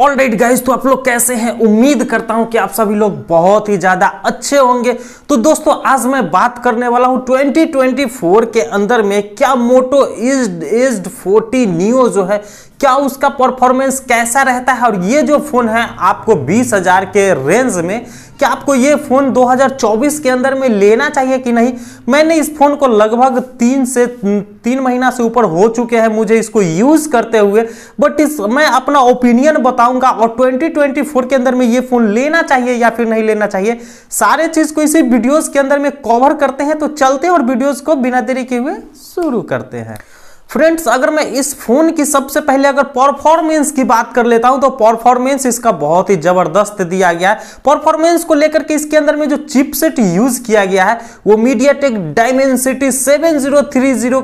all right guys तो आप लोग कैसे हैं उम्मीद करता हूं कि आप सभी लोग बहुत ही ज़्यादा अच्छे होंगे तो दोस्तों आज मैं बात करने वाला हूं 2024 के अंदर में क्या मोटो इज इज 40 न्यू जो है क्या उसका परफॉर्मेंस कैसा रहता है और ये जो फ़ोन है आपको बीस हज़ार के रेंज में कि आपको ये फ़ोन 2024 के अंदर में लेना चाहिए कि नहीं मैंने इस फ़ोन को लगभग तीन से तीन महीना से ऊपर हो चुके हैं मुझे इसको यूज़ करते हुए बट इस मैं अपना ओपिनियन बताऊंगा और 2024 के अंदर में ये फ़ोन लेना चाहिए या फिर नहीं लेना चाहिए सारे चीज़ को इसी वीडियोज़ के अंदर में कवर करते हैं तो चलते और वीडियोज़ को बिना देरी के हुए शुरू करते हैं फ्रेंड्स अगर मैं इस फोन की सबसे पहले अगर परफॉर्मेंस की बात कर लेता हूं तो परफॉर्मेंस इसका बहुत ही जबरदस्त दिया गया है परफॉर्मेंस को लेकर के इसके अंदर में जो चिपसेट यूज किया गया है वो मीडिया टेक डायमेंसिटी सेवन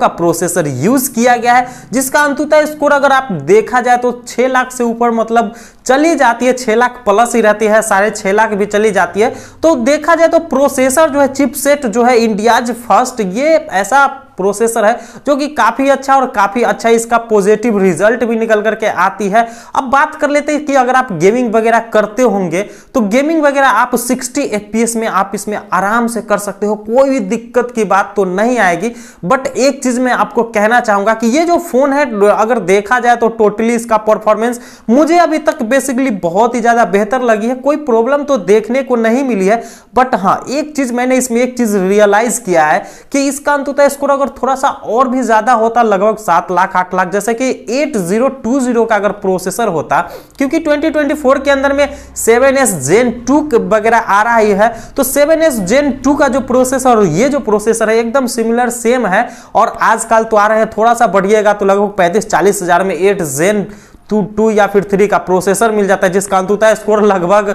का प्रोसेसर यूज किया गया है जिसका अंतुता स्कोर अगर आप देखा जाए तो छह लाख से ऊपर मतलब चली जाती है छह लाख प्लस ही रहती है साढ़े छह लाख भी चली जाती है तो देखा जाए तो प्रोसेसर जो है चिपसेट जो है इंडियाज फर्स्ट ये ऐसा प्रोसेसर है जो कि काफ़ी अच्छा और काफ़ी अच्छा इसका पॉजिटिव रिजल्ट भी निकल करके आती है अब बात कर लेते हैं कि अगर आप गेमिंग वगैरह करते होंगे तो गेमिंग वगैरह आप 60 एफ में आप इसमें आराम से कर सकते हो कोई भी दिक्कत की बात तो नहीं आएगी बट एक चीज़ मैं आपको कहना चाहूंगा कि ये जो फ़ोन है अगर देखा जाए तो टोटली इसका परफॉर्मेंस मुझे अभी तक बेसिकली बहुत ही ज़्यादा बेहतर लगी है कोई प्रॉब्लम तो देखने को नहीं मिली है बट हाँ एक चीज़ मैंने इसमें एक चीज़ रियलाइज़ किया है कि इसका अंत स्कोर अगर नंबर थोड़ा सा और भी ज़्यादा होता लगभग सात लाख आठ लाख जैसे कि एट जीरो टू जीरो का अगर प्रोसेसर होता क्योंकि 2024 के अंदर में सेवन एस जेन टू वगैरह आ रहा ही है तो सेवन एस जेन टू का जो प्रोसेसर और ये जो प्रोसेसर है एकदम सिमिलर सेम है और आजकल तो आ रहे हैं थोड़ा सा बढ़िएगा तो लगभग पैंतीस चालीस में एट जेन टू टू या फिर थ्री का प्रोसेसर मिल जाता है जिसका अंतुता स्कोर लगभग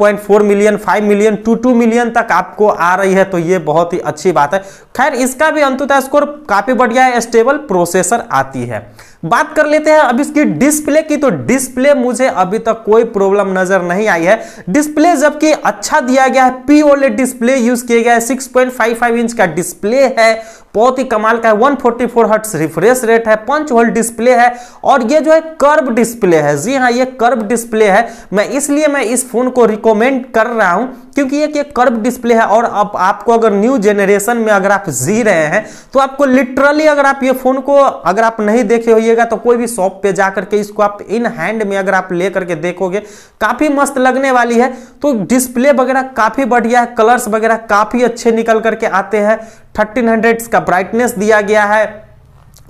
1.4 million 5 million to two million तक आपको आ रही है तो ये बहुत ही अच्छी बात है खैर इसका भी अंतुतः स्कोर काफ़ी बढ़िया है स्टेबल प्रोसेसर आती है बात कर लेते हैं अब इसकी डिस्प्ले की तो डिस्प्ले मुझे अभी तक कोई प्रॉब्लम नजर नहीं आई है डिस्प्ले जबकि अच्छा दिया गया है पी पीओलेड डिस्प्ले यूज किया गया है 6.55 इंच का डिस्प्ले है बहुत ही कमाल का है 144 फोर्टी रिफ्रेश रेट है पंच होल्ड डिस्प्ले है और ये जो है कर्व डिस्प्ले है जी हाँ ये कर्व डिस्प्ले है मैं इसलिए मैं इस फोन को रिकमेंड कर रहा हूं क्योंकि एक ये कर्व डिस्प्ले है और अब आप आपको अगर न्यू जेनरेशन में अगर आप जी रहे हैं तो आपको लिटरली अगर आप ये फोन को अगर आप नहीं देखे होइएगा तो कोई भी शॉप पे जा करके इसको आप इन हैंड में अगर आप ले करके देखोगे काफी मस्त लगने वाली है तो डिस्प्ले वगैरह काफी बढ़िया है कलर्स वगैरह काफी अच्छे निकल करके आते हैं थर्टीन का ब्राइटनेस दिया गया है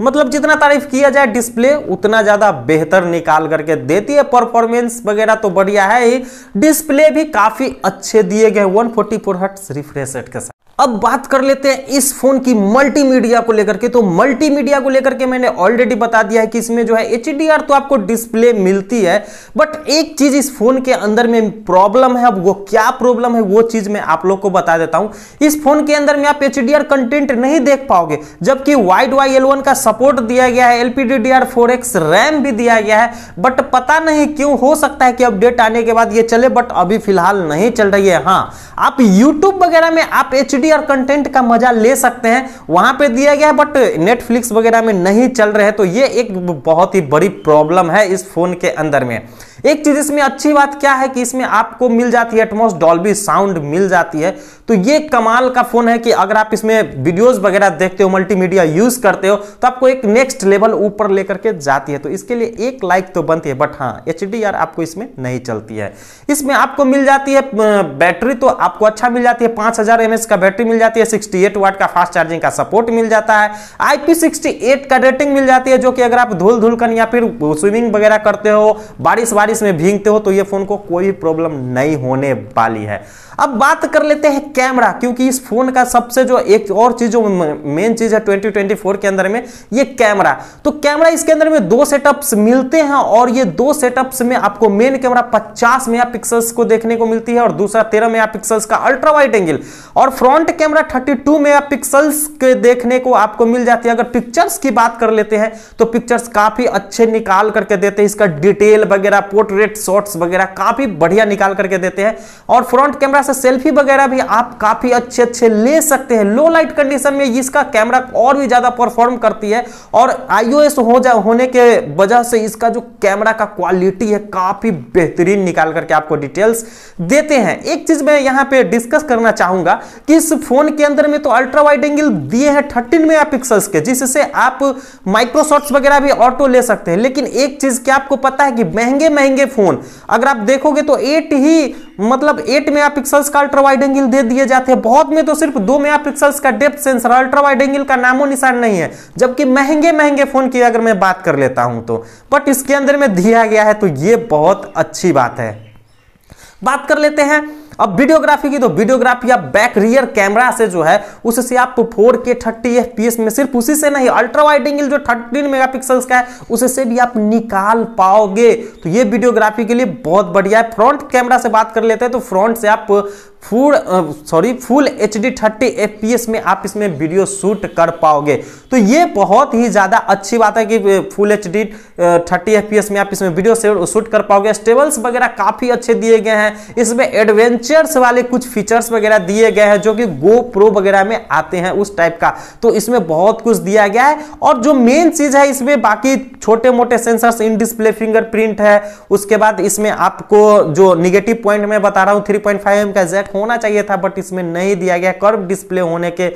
मतलब जितना तारीफ किया जाए डिस्प्ले उतना ज़्यादा बेहतर निकाल करके देती है परफॉर्मेंस वगैरह तो बढ़िया है ही डिस्प्ले भी काफ़ी अच्छे दिए गए one forty four hertz refresh के साथ अब बात कर लेते हैं इस फोन की मल्टीमीडिया को लेकर के तो मल्टीमीडिया को लेकर के मैंने ऑलरेडी बता दिया है कि इसमें जो है एच तो आपको डिस्प्ले मिलती है बट एक चीज इस फोन के अंदर में प्रॉब्लम है अब वो क्या प्रॉब्लम है वो चीज मैं आप लोग को बता देता हूं इस फोन के अंदर में आप एच कंटेंट नहीं देख पाओगे जबकि वाइड वाई एल का सपोर्ट दिया गया है एलपीडी रैम भी दिया गया है बट पता नहीं क्यों हो सकता है कि अपडेट आने के बाद ये चले बट अभी फिलहाल नहीं चल रही है हाँ आप यूट्यूब वगैरह में आप एच क्वालिटी और कंटेंट का मजा ले सकते हैं वहां पे दिया गया बट नेटफ्लिक्स वगैरह में नहीं चल रहे तो ये एक बहुत ही बड़ी प्रॉब्लम है इस फोन के अंदर में एक चीज इसमें अच्छी बात क्या है कि इसमें आपको मिल जाती है एटमोस डॉल्बी साउंड मिल जाती है तो ये कमाल का फोन है कि अगर आप इसमें वीडियोस वगैरह देखते हो मल्टीमीडिया यूज करते हो तो आपको एक नेक्स्ट लेवल ऊपर लेकर के जाती है तो इसके लिए एक लाइक तो बनती है बट हाँ एच आपको इसमें नहीं चलती है इसमें आपको मिल जाती है बैटरी तो आपको अच्छा मिल जाती है पांच हजार का बैटरी मिल जाती है सिक्सटी वाट का फास्ट चार्जिंग का सपोर्ट मिल जाता है आईपी का रेटिंग मिल जाती है जो कि अगर आप धूल धूल या फिर स्विमिंग वगैरह करते हो बारिश वारिश बारिश में भींगते हो तो ये फोन को कोई भी प्रॉब्लम नहीं होने वाली है अब बात कर लेते हैं कैमरा क्योंकि इस फोन का सबसे जो एक और चीज जो मेन चीज है 2024 के अंदर में ये कैमरा तो कैमरा इसके अंदर में दो सेटअप्स मिलते हैं और ये दो सेटअप्स में आपको मेन कैमरा 50 पिक्सल्स को देखने को मिलती है और दूसरा 13 पिक्सल्स का अल्ट्रा वाइड एंगल और फ्रंट कैमरा 32 मेगापिक्सल्स के देखने को आपको मिल जाती है अगर पिक्चर्स की बात कर लेते हैं तो पिक्चर्स काफी अच्छे निकाल करके देते हैं इसका डिटेल वगैरह पोर्ट्रेट शॉट्स वगैरह काफ़ी बढ़िया निकाल करके देते हैं और फ्रंट कैमरा से सेल्फी वगैरह भी आप काफ़ी अच्छे अच्छे ले सकते हैं लो लाइट कंडीशन में इसका कैमरा और भी ज़्यादा परफॉर्म करती है और आईओएस हो जा होने के वजह से इसका जो कैमरा का क्वालिटी है काफ़ी बेहतरीन निकाल करके आपको डिटेल्स देते हैं एक चीज़ मैं यहाँ पे डिस्कस करना चाहूंगा कि इस फोन के अंदर में तो अल्ट्रा वाइड एंगल दिए हैं थर्टीन मेगा के जिससे आप माइक्रोसॉफ्ट वगैरह भी ऑटो ले सकते हैं लेकिन एक चीज़ क्या आपको पता है कि महंगे महंगे देंगे फोन अगर आप देखोगे तो एट ही मतलब एट मेगा पिक्सल्स का अल्ट्रावाइड एंगल दे दिए जाते हैं बहुत में तो सिर्फ दो मेगा पिक्सल्स का डेप्थ सेंसर अल्ट्रावाइड एंगल का नामो निशान नहीं है जबकि महंगे महंगे फोन की अगर मैं बात कर लेता हूं तो बट इसके अंदर में दिया गया है तो ये बहुत अच्छी बात है बात कर लेते हैं अब वीडियोग्राफी की तो वीडियोग्राफी आप बैक रियर कैमरा से जो है उससे आप फोर के थर्टी एफ में सिर्फ उसी से नहीं अल्ट्रा वाइड एंगल जो थर्टीन मेगा का है उससे भी आप निकाल पाओगे तो ये वीडियोग्राफी के लिए बहुत बढ़िया है फ्रंट कैमरा से बात कर लेते हैं तो फ्रंट से आप full sorry full H D thirty F P S में आप इसमें वीडियो शूट कर पाओगे तो ये बहुत ही ज़्यादा अच्छी बात है कि full H D thirty F P S में आप इसमें वीडियो शूट कर पाओगे स्टेबल्स वगैरह काफ़ी अच्छे दिए गए हैं इसमें एडवेंचर्स वाले कुछ फीचर्स वगैरह दिए गए हैं जो कि गो प्रो वगैरह में आते हैं उस टाइप का तो इसमें बहुत कुछ दिया गया है और जो मेन चीज़ है इसमें बाकी छोटे मोटे सेंसर्स इन डिस्प्ले प्रिंट है उसके बाद इसमें आपको जो निगेटिव पॉइंट मैं बता रहा हूँ थ्री पॉइंट फाइव एम का जैक होना चाहिए था बट इसमें नहीं दिया गया कर्व डिस्प्ले होने के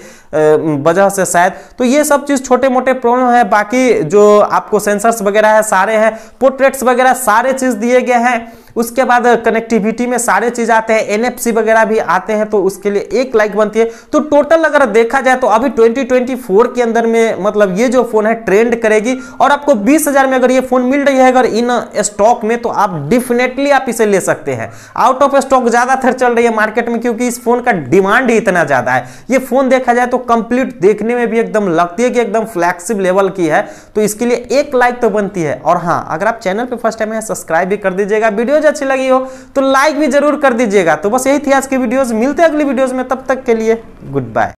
वजह से शायद तो ये सब चीज़ छोटे मोटे प्रॉब्लम है बाकी जो आपको सेंसर्स वगैरह है सारे हैं पोर्ट्रेट्स वगैरह सारे चीज़ दिए गए हैं उसके बाद कनेक्टिविटी में सारे चीज आते हैं एनएफसी वगैरह भी आते हैं तो उसके लिए एक लाइक बनती है तो टोटल अगर देखा जाए तो अभी 2024 के अंदर में मतलब ये जो फोन है ट्रेंड करेगी और आपको हजार में अगर ये फोन मिल रही है अगर इन स्टॉक में तो आप डेफिनेटली आप इसे ले सकते हैं आउट ऑफ स्टॉक ज्यादातर चल रही है मार्केट में क्योंकि इस फोन का डिमांड ही इतना ज्यादा है ये फोन देखा जाए तो कंप्लीट देखने में भी एकदम लगती है कि एकदम फ्लैक्सिब लेवल की है तो इसके लिए एक लाइक तो बनती है और हाँ अगर आप चैनल पर फर्स्ट टाइम है सब्सक्राइब भी कर दीजिएगा वीडियो वीडियोज अच्छी लगी हो तो लाइक भी जरूर कर दीजिएगा तो बस यही थी आज की वीडियोज मिलते अगली वीडियोज में तब तक के लिए गुड बाय